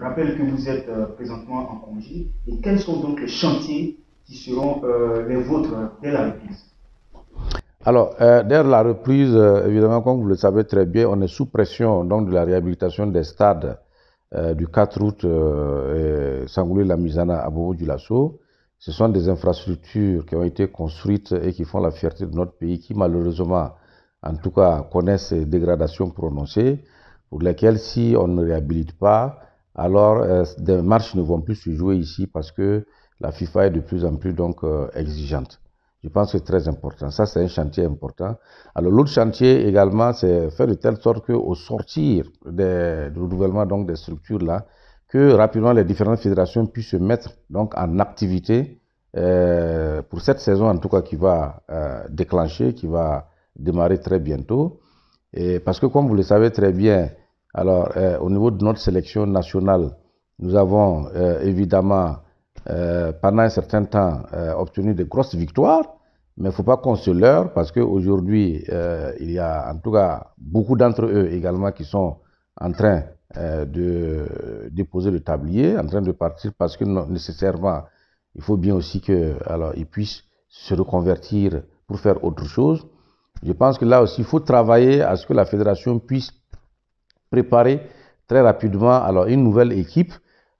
rappelle que vous êtes euh, présentement en congé. Et quels sont donc les chantiers qui seront euh, les vôtres dès la reprise alors, euh, dès la reprise, évidemment, comme vous le savez très bien, on est sous pression donc, de la réhabilitation des stades du 4 août euh, et la Misana à Bobo du Lasso. Ce sont des infrastructures qui ont été construites et qui font la fierté de notre pays, qui malheureusement, en tout cas, connaissent des dégradations prononcées, pour lesquelles, si on ne réhabilite pas, alors euh, des marches ne vont plus se jouer ici parce que la FIFA est de plus en plus donc euh, exigeante. Je pense que c'est très important. Ça, c'est un chantier important. Alors, l'autre chantier également, c'est faire de telle sorte qu'au sortir du renouvellement donc, des structures-là, que rapidement les différentes fédérations puissent se mettre donc, en activité euh, pour cette saison, en tout cas, qui va déclencher, qui va démarrer très bientôt. Et parce que, comme vous le savez très bien, alors, euh, au niveau de notre sélection nationale, nous avons euh, évidemment, euh, pendant un certain temps, obtenu de grosses victoires, mais il ne faut pas qu'on se leurre parce qu'aujourd'hui, il y a en tout cas beaucoup d'entre eux également qui sont en train de déposer le tablier, en train de partir parce que nécessairement, il faut bien aussi qu'ils puissent se reconvertir pour faire autre chose. Je pense que là aussi, il faut travailler à ce que la fédération puisse préparer très rapidement alors, une nouvelle équipe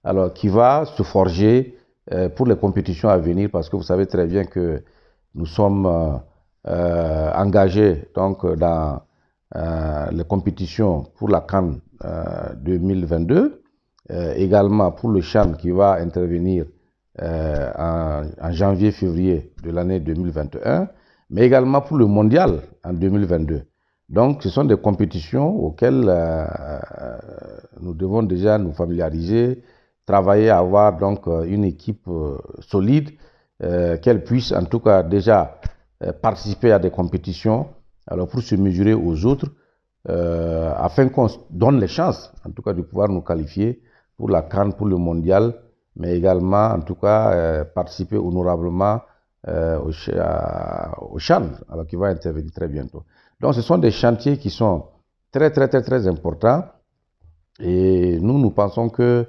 alors, qui va se forger euh, pour les compétitions à venir parce que vous savez très bien que nous sommes euh, euh, engagés donc, dans les compétitions pour la Cannes 2022, également pour le CHAN qui va intervenir en janvier-février de l'année 2021, mais également pour le mondial en 2022. Donc, ce sont des compétitions auxquelles euh, euh, nous devons déjà nous familiariser, travailler avoir donc euh, une équipe solide, qu'elle puisse en tout cas déjà participer à des compétitions, alors pour se mesurer aux autres, afin qu'on donne les chances, en tout cas, de pouvoir nous qualifier pour la Cannes, pour le Mondial, mais également, en tout cas, participer honorablement au, au alors qui va intervenir très bientôt. Donc, ce sont des chantiers qui sont très, très, très, très importants. Et nous, nous pensons que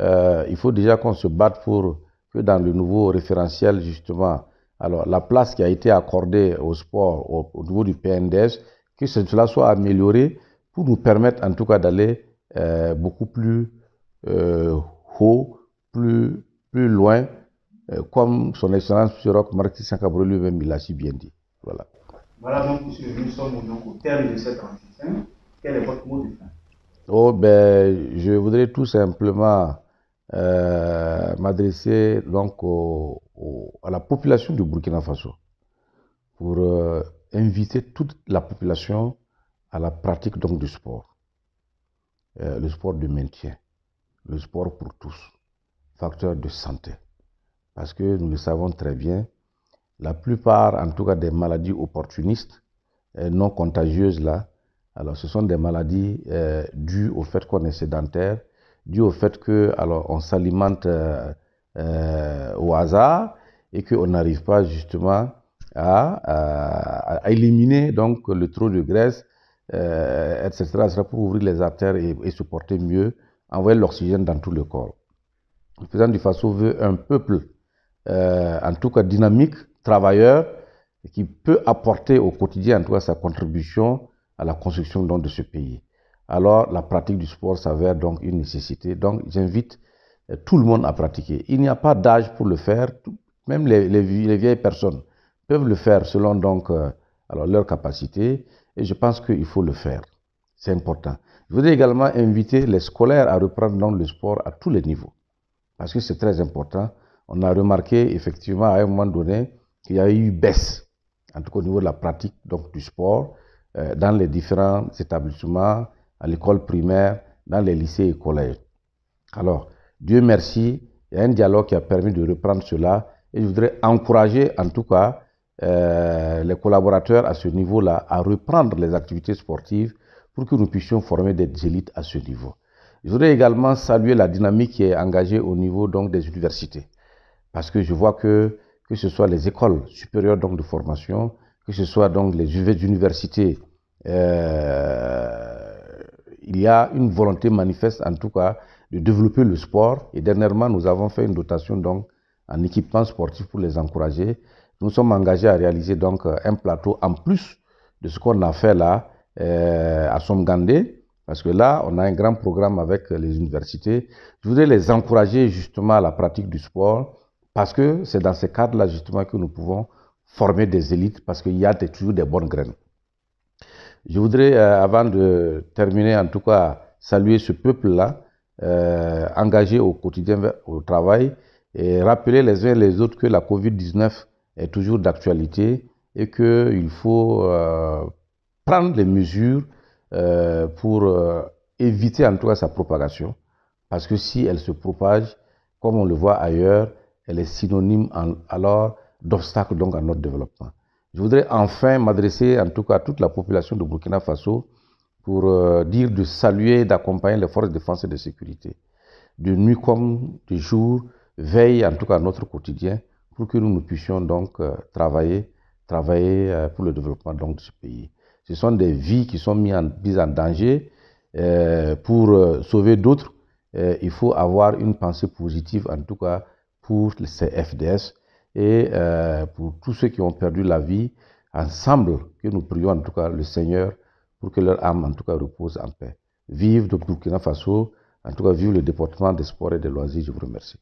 euh, il faut déjà qu'on se batte pour que dans le nouveau référentiel, justement, alors la place qui a été accordée au sport au, niveau du PNDS, que cela soit amélioré pour nous permettre en tout cas d'aller euh, beaucoup plus euh, haut, plus, plus loin, comme son excellence M. Rock Marquis Sankabrou lui-même l'a si bien dit. Voilà. Voilà donc, monsieur, nous sommes donc au terme de cette entretien. Quel est votre mot de fin Oh, ben, je voudrais tout simplement euh, m'adresser donc à la population du Burkina Faso pour euh, inviter toute la population à la pratique donc du sport, euh, le sport de maintien, le sport pour tous, facteur de santé. Parce que nous le savons très bien, la plupart, en tout cas, des maladies opportunistes, euh, non contagieuses là, alors ce sont des maladies euh, dues au fait qu'on est sédentaire, dues au fait que alors on s'alimente euh, au hasard et qu'on n'arrive pas justement à, éliminer donc le trop de graisse, etc., sera pour ouvrir les artères et, et supporter mieux, envoyer l'oxygène dans tout le corps. Le président du Faso veut un peuple, en tout cas dynamique, travailleur qui peut apporter au quotidien, en tout sa contribution à la construction donc, de ce pays. Alors, la pratique du sport s'avère donc une nécessité. Donc, j'invite euh, tout le monde à pratiquer. Il n'y a pas d'âge pour le faire. Même les, les, vieilles personnes peuvent le faire selon donc euh, alors leur capacité. Et je pense qu'il faut le faire. C'est important. Je voudrais également inviter les scolaires à reprendre donc, le sport à tous les niveaux. Parce que c'est très important. On a remarqué effectivement à un moment donné il y a eu baisse, en tout cas au niveau de la pratique donc, du sport, euh, dans les différents établissements, à l'école primaire, dans les lycées et collèges. Alors, Dieu merci, il y a un dialogue qui a permis de reprendre cela et je voudrais encourager en tout cas euh, les collaborateurs à ce niveau-là à reprendre les activités sportives pour que nous puissions former des élites à ce niveau. Je voudrais également saluer la dynamique qui est engagée au niveau donc, des universités parce que je vois que que ce soit les écoles supérieures donc de formation, que ce soit donc les universités, euh, il y a une volonté manifeste en tout cas de développer le sport. Et dernièrement, nous avons fait une dotation donc en équipement sportif pour les encourager. Nous sommes engagés à réaliser donc un plateau en plus de ce qu'on a fait là euh, à Somgandé, parce que là, on a un grand programme avec les universités. Je voudrais les encourager justement à la pratique du sport parce que c'est dans ce cadre-là justement que nous pouvons former des élites, parce qu'il y a toujours des bonnes graines. Je voudrais, euh, avant de terminer, en tout cas, saluer ce peuple-là, euh, engagé au quotidien au travail, et rappeler les uns et les autres que la COVID-19 est toujours d'actualité et qu'il faut euh, prendre les mesures euh, pour éviter en tout cas sa propagation, parce que si elle se propage, comme on le voit ailleurs, elle est synonyme alors d'obstacle donc à notre développement. Je voudrais enfin m'adresser en tout cas à toute la population de Burkina Faso pour euh, dire de saluer d'accompagner les forces de défense et de sécurité. De nuit comme de jour, veille en tout cas à notre quotidien pour que nous, nous puissions donc euh, travailler, travailler euh, pour le développement donc, de ce pays. Ce sont des vies qui sont en, mises en danger. pour sauver d'autres, il faut avoir une pensée positive en tout cas pour ces CFDS et euh, pour tous ceux qui ont perdu la vie, ensemble, que nous prions en tout cas le Seigneur pour que leur âme en tout cas repose en paix. Vive le Burkina Faso, en tout cas vive le département des sports et des loisirs, je vous remercie.